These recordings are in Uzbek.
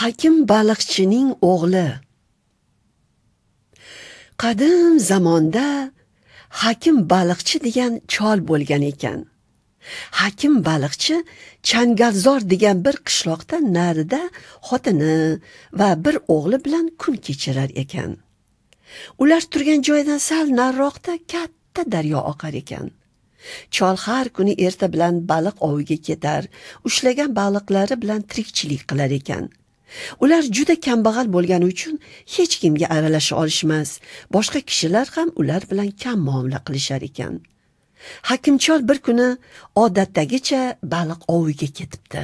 hakim baliqchining o'g'li qadim zamonda hakim baliqchi degan chol bo'lgan ekan hakim baliqchi changalzor degan bir qishloqda narida xotini va bir o'g'li bilan kun kechirar ekan ular turgan joydan sal nariroqda katta daryo oqar ekan chol har kuni erta bilan baliq oviga ketar ushlagan baliqlari bilan tirikchilik qilar ekan ular juda kambag'al bo'lgani uchun hech kimga aralasha olishmas boshqa kishilar ham ular bilan kam muomala qilishar ekan hakimchol bir kuni odatdagicha baliq oviga ketibdi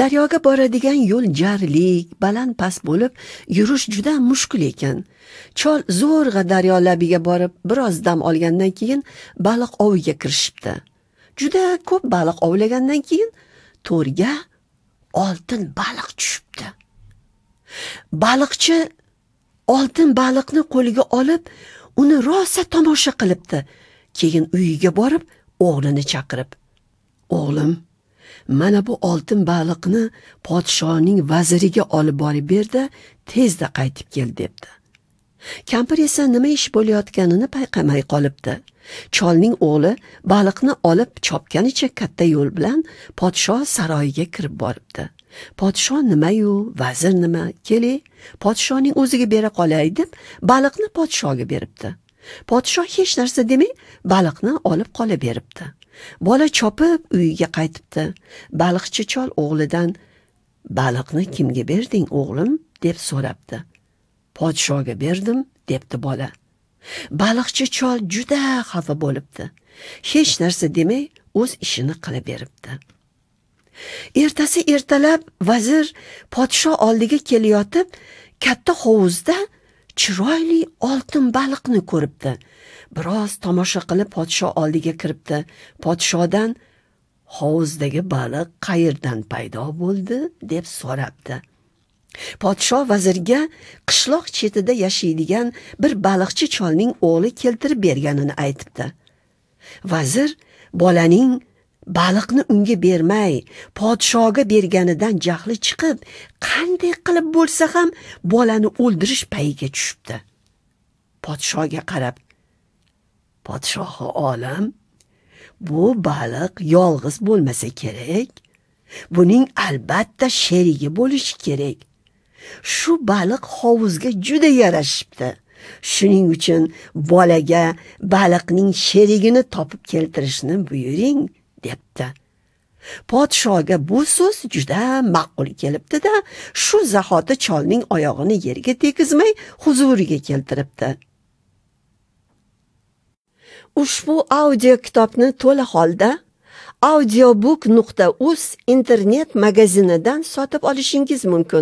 daryoga boradigan yo'l jarlik baland past bo'lib yurish juda mushkul ekan chol zo'rg'a daryo labiga borib biroz dam olgandan keyin baliq oviga kirishibdi juda ko'p baliq ovlagandan keyin to'rga oltin baliq tushibdi baliqchi oltin baliqni qo'liga olib uni rosa tomosha qilibdi keyin uyiga borib o'g'lini chaqirib o'g'lim mana bu oltin baliqni podshoning vaziriga olib borib berdi, tezda qaytib kel debdi kampir esa nima ish bo'layotganini payqamay qolibdi cholning o'g'li baliqni olib chopganicha katta yo'l bilan podshoh saroyiga kirib boribdi podsho nimayu vazir nima kele podshoning o'ziga bera qolay deb baliqni podshoga beribdi podsho hech narsa demay baliqni olib qola beribdi bola chopib uyiga qaytibdi baliqchi chol o'g'lidan baliqni kimga berding o'g'lim deb so'rabdi podshoga berdim debdi bola baliqchi chol juda xafa bo'libdi hech narsa demay o'z ishini qilib qilaveribdi ertasi ertalab vazir podsho oldiga kelayotib katta hovuzda chiroyli oltin baliqni ko'ribdi biroz tomosha qilib podsho oldiga kiribdi podshodan hovuzdagi baliq qayerdan paydo bo'ldi deb so'rabdi podsho vazirga qishloq chetida yashaydigan bir baliqchi cholning o'g'li keltirib berganini aytibdi vazir bolaning baliqni unga bermay podshoga berganidan jahli chiqib qanday qilib bo'lsa ham bolani o'ldirish payiga tushibdi podshoga qarab podshohi olam bu baliq yolg'iz bo'lmasa kerak buning albatta sherigi bo'lishi kerak shu baliq hovuzga juda yarashibdi shuning uchun bolaga baliqning sherigini topib keltirishni buyuring debdi podshoga bu so'z juda ma'qul kelibdi da shu zahoti cholning oyog'ini yerga tegizmay huzuriga keltiribdi ushbu audio kitobni to'la holda audiobook nuqta uz internet magazinidan sotib olishingiz mumkin